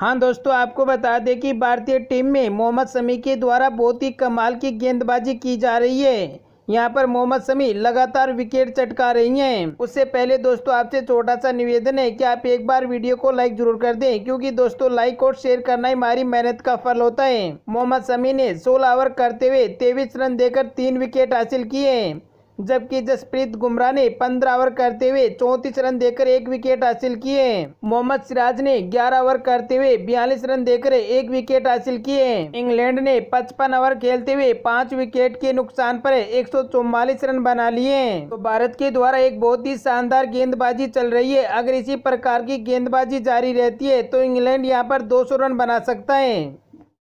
हाँ दोस्तों आपको बता दें कि भारतीय टीम में मोहम्मद शमी के द्वारा बहुत ही कमाल की गेंदबाजी की जा रही है यहाँ पर मोहम्मद शमी लगातार विकेट चटका रही हैं उससे पहले दोस्तों आपसे छोटा सा निवेदन है कि आप एक बार वीडियो को लाइक जरूर कर दें क्योंकि दोस्तों लाइक और शेयर करना हमारी मेहनत का फल होता है मोहम्मद शमी ने सोलह ओवर करते हुए तेईस रन देकर तीन विकेट हासिल किए जबकि जसप्रीत गुमराह ने 15 ओवर करते हुए चौतीस रन देकर एक विकेट हासिल किए मोहम्मद सिराज ने 11 ओवर करते हुए बयालीस रन देकर एक विकेट हासिल किए इंग्लैंड ने 55 ओवर खेलते हुए पाँच विकेट के नुकसान पर एक रन बना लिए तो भारत के द्वारा एक बहुत ही शानदार गेंदबाजी चल रही है अगर इसी प्रकार की गेंदबाजी जारी रहती है तो इंग्लैंड यहाँ पर दो रन बना सकता है